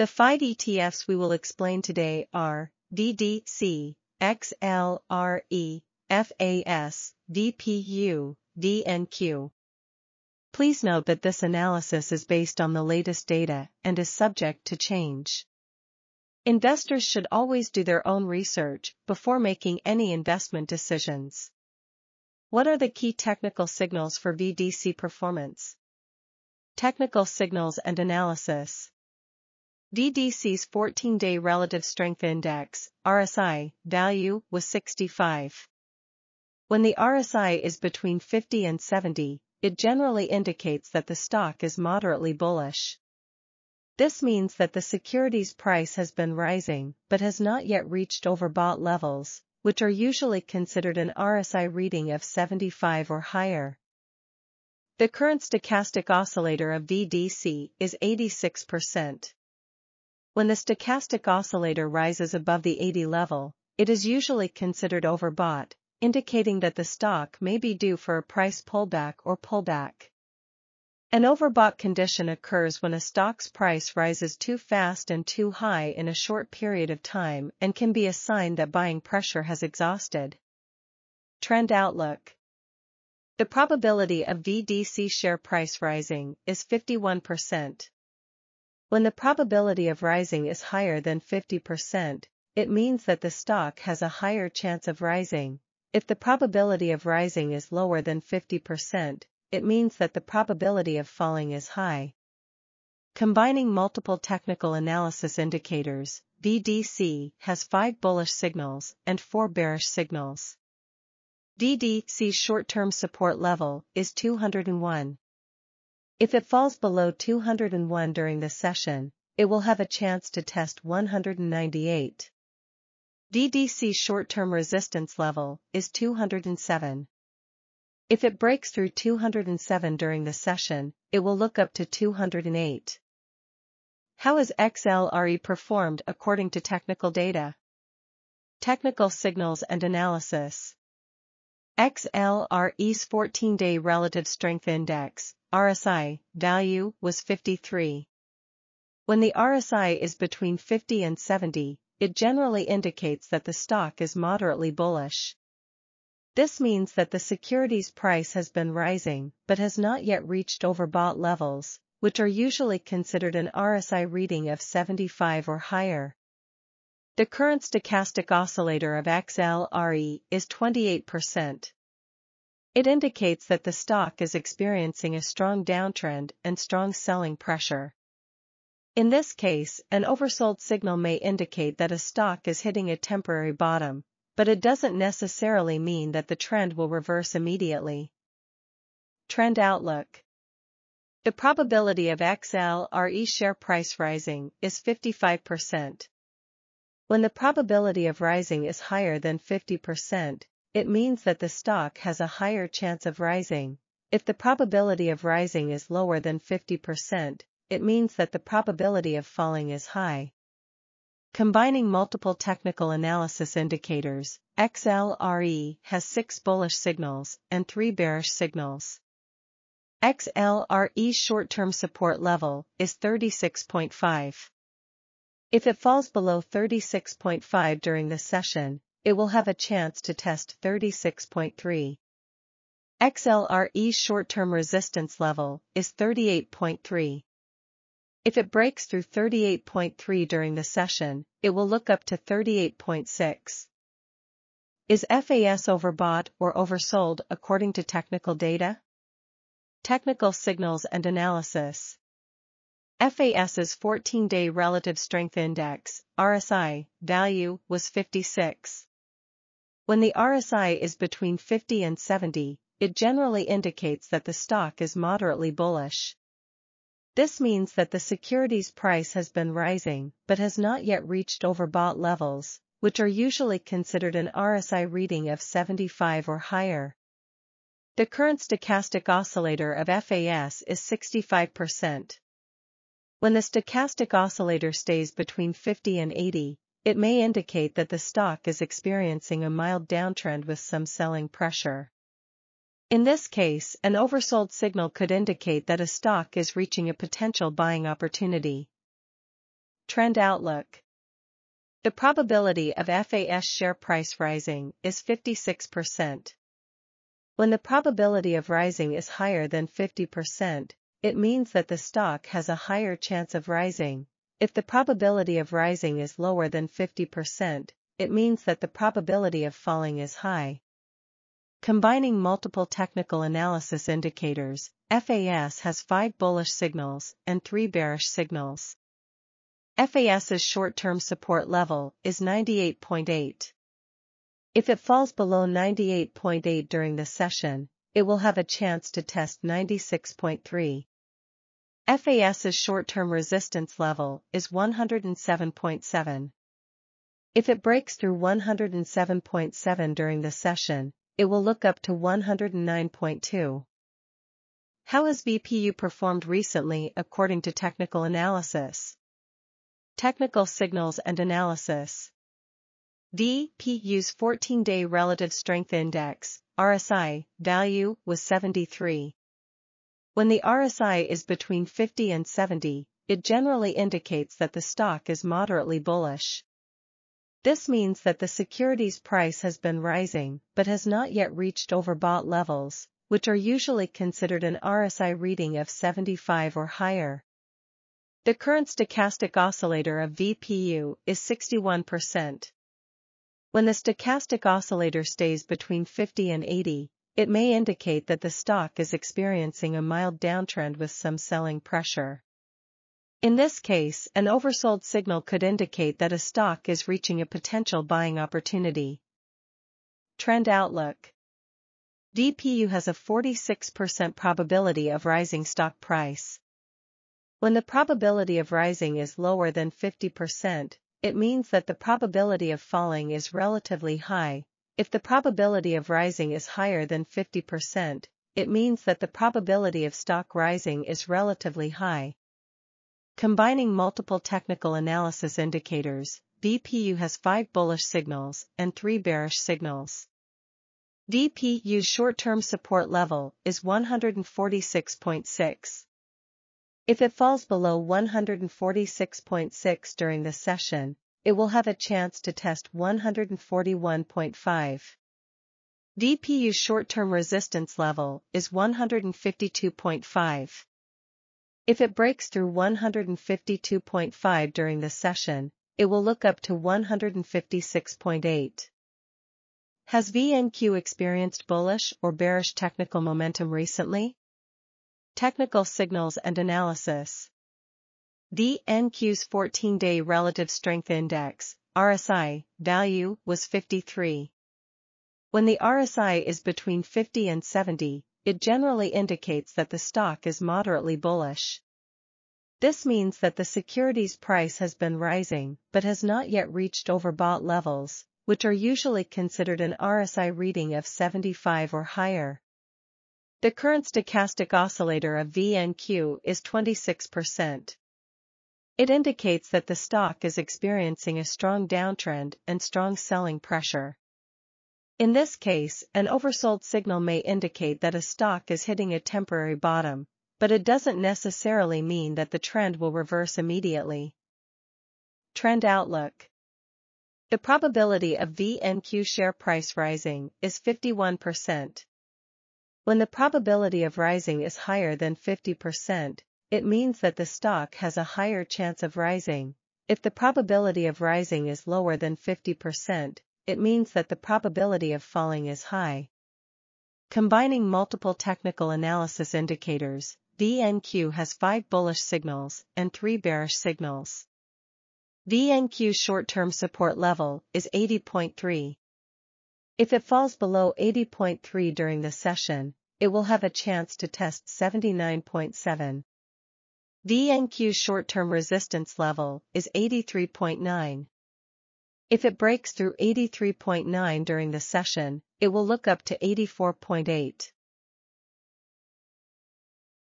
The five ETFs we will explain today are DDC, XLRE, FAS, DPU, DNQ. Please note that this analysis is based on the latest data and is subject to change. Investors should always do their own research before making any investment decisions. What are the key technical signals for VDC performance? Technical signals and analysis. DDC's 14-day relative strength index, RSI, value was 65. When the RSI is between 50 and 70, it generally indicates that the stock is moderately bullish. This means that the security's price has been rising but has not yet reached overbought levels, which are usually considered an RSI reading of 75 or higher. The current stochastic oscillator of VDC is 86%. When the stochastic oscillator rises above the 80 level, it is usually considered overbought, indicating that the stock may be due for a price pullback or pullback. An overbought condition occurs when a stock's price rises too fast and too high in a short period of time and can be a sign that buying pressure has exhausted. Trend Outlook The probability of VDC share price rising is 51%. When the probability of rising is higher than 50%, it means that the stock has a higher chance of rising. If the probability of rising is lower than 50%, it means that the probability of falling is high. Combining multiple technical analysis indicators, DDC has five bullish signals and four bearish signals. DDC's short-term support level is 201. If it falls below 201 during this session, it will have a chance to test 198. DDC short-term resistance level is 207. If it breaks through 207 during the session, it will look up to 208. How is XLRE performed according to technical data? Technical signals and analysis. XLRE's 14-day Relative Strength Index, RSI, value was 53. When the RSI is between 50 and 70, it generally indicates that the stock is moderately bullish. This means that the security's price has been rising but has not yet reached overbought levels, which are usually considered an RSI reading of 75 or higher. The current stochastic oscillator of XLRE is 28%. It indicates that the stock is experiencing a strong downtrend and strong selling pressure. In this case, an oversold signal may indicate that a stock is hitting a temporary bottom, but it doesn't necessarily mean that the trend will reverse immediately. Trend Outlook The probability of XLRE share price rising is 55%. When the probability of rising is higher than 50%, it means that the stock has a higher chance of rising. If the probability of rising is lower than 50%, it means that the probability of falling is high. Combining multiple technical analysis indicators, XLRE has six bullish signals and three bearish signals. XLRE short-term support level is 36.5. If it falls below 36.5 during the session, it will have a chance to test 36.3. XLRE's short-term resistance level is 38.3. If it breaks through 38.3 during the session, it will look up to 38.6. Is FAS overbought or oversold according to technical data? Technical signals and analysis. FAS's 14-day relative strength index, RSI, value was 56. When the RSI is between 50 and 70, it generally indicates that the stock is moderately bullish. This means that the security's price has been rising but has not yet reached overbought levels, which are usually considered an RSI reading of 75 or higher. The current stochastic oscillator of FAS is 65%. When the stochastic oscillator stays between 50 and 80, it may indicate that the stock is experiencing a mild downtrend with some selling pressure. In this case, an oversold signal could indicate that a stock is reaching a potential buying opportunity. Trend Outlook The probability of FAS share price rising is 56%. When the probability of rising is higher than 50%, it means that the stock has a higher chance of rising. If the probability of rising is lower than 50%, it means that the probability of falling is high. Combining multiple technical analysis indicators, FAS has five bullish signals and three bearish signals. FAS's short-term support level is 98.8. If it falls below 98.8 during the session, it will have a chance to test 96.3. FAS's short-term resistance level is 107.7. If it breaks through 107.7 during the session, it will look up to 109.2. How has VPU performed recently according to technical analysis? Technical signals and analysis. VPU's 14-day relative strength index, RSI, value was 73. When the RSI is between 50 and 70, it generally indicates that the stock is moderately bullish. This means that the security's price has been rising but has not yet reached overbought levels, which are usually considered an RSI reading of 75 or higher. The current stochastic oscillator of VPU is 61%. When the stochastic oscillator stays between 50 and 80, it may indicate that the stock is experiencing a mild downtrend with some selling pressure. In this case, an oversold signal could indicate that a stock is reaching a potential buying opportunity. Trend Outlook DPU has a 46% probability of rising stock price. When the probability of rising is lower than 50%, it means that the probability of falling is relatively high, if the probability of rising is higher than 50%, it means that the probability of stock rising is relatively high. Combining multiple technical analysis indicators, BPU has five bullish signals and three bearish signals. DPU's short-term support level is 146.6. If it falls below 146.6 during the session, it will have a chance to test 141.5. DPU's short-term resistance level is 152.5. If it breaks through 152.5 during the session, it will look up to 156.8. Has VNQ experienced bullish or bearish technical momentum recently? Technical signals and analysis. The NQ's 14-day Relative Strength Index, RSI, value was 53. When the RSI is between 50 and 70, it generally indicates that the stock is moderately bullish. This means that the security's price has been rising but has not yet reached overbought levels, which are usually considered an RSI reading of 75 or higher. The current stochastic oscillator of VNQ is 26%. It indicates that the stock is experiencing a strong downtrend and strong selling pressure. In this case, an oversold signal may indicate that a stock is hitting a temporary bottom, but it doesn't necessarily mean that the trend will reverse immediately. Trend Outlook The probability of VNQ share price rising is 51%. When the probability of rising is higher than 50%, it means that the stock has a higher chance of rising. If the probability of rising is lower than 50%, it means that the probability of falling is high. Combining multiple technical analysis indicators, VNQ has five bullish signals and three bearish signals. VNQ short-term support level is 80.3. If it falls below 80.3 during the session, it will have a chance to test 79.7. VNQ short-term resistance level is 83.9. If it breaks through 83.9 during the session, it will look up to 84.8.